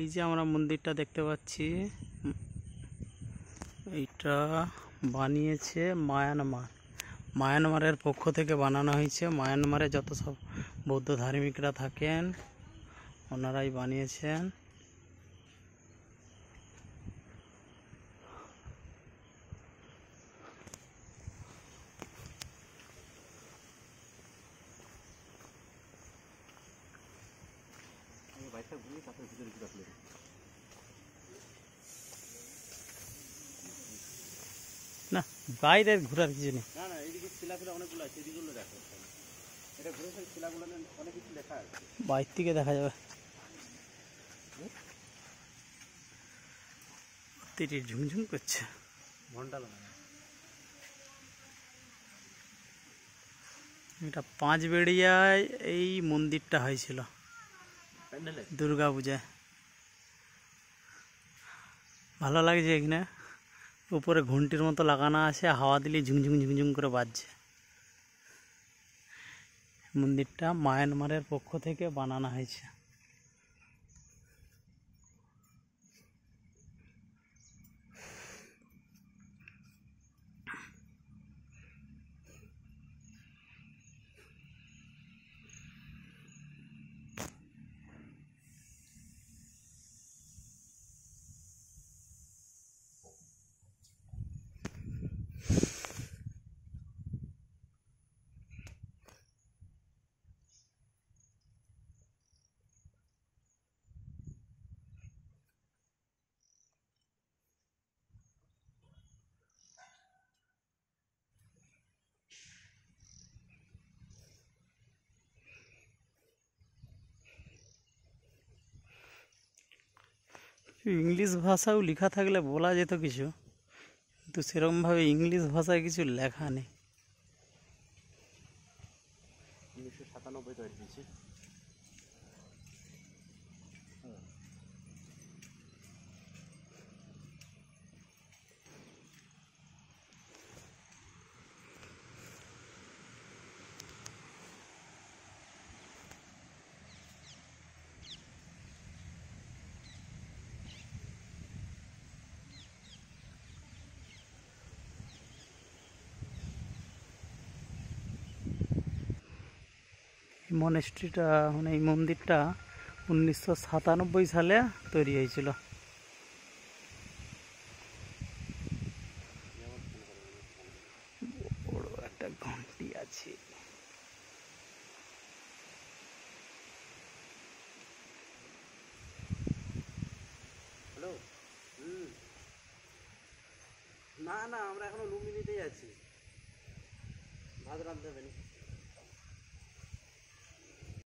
এই যে আমরা মন্দিরটা দেখতে পাচ্ছি এইটা বানিয়েছে মায়ানমার মায়ানমারের পক্ষ থেকে বানানো হয়েছে মায়ানমারে যত সব বৌদ্ধ ধার্মিকরা থাকেন ওনারাই বানিয়েছেন দিয়ে কাঠের ভিতরে না বাইরে ঘোরার কিছু নেই না না এইদিকে শিলাগুলো অনেকগুলো আছে এদিকগুলো দেখো এটা ঘুরে শিলাগুলো অনেক কিছু লেখা আছে বাইর থেকে দেখা যাবে ঝুমঝুম করছে ঘন্টা এটা পাঁচ বেড়িয়ায় এই মন্দিরটা হয়েছিল দুর্গা পূজা ভালো লাগছে এখানে উপরে ঘন্টির মতো লাগানো আছে হাওয়া দিলে ঝুমঝুম ঝুমঝুম করে বাজছে মন্দিরটা মায়ানমারের পক্ষ থেকে বানানো হয়েছে ইংলিশ ভাষাও লেখা থাকলে বলা যেত কিছু কিন্তু সেরকমভাবে ইংলিশ ভাষায় কিছু লেখা নেই উনিশশো সাতানব্বই মনেস্ট্রিটা মানে এই মন্দিরটা উনিশশো সালে তৈরি হয়েছিল বড় একটা ঘন্টি আছে না না আমরা এখনো লুমিনিতেই আছি ভাত রাঁধতে পারি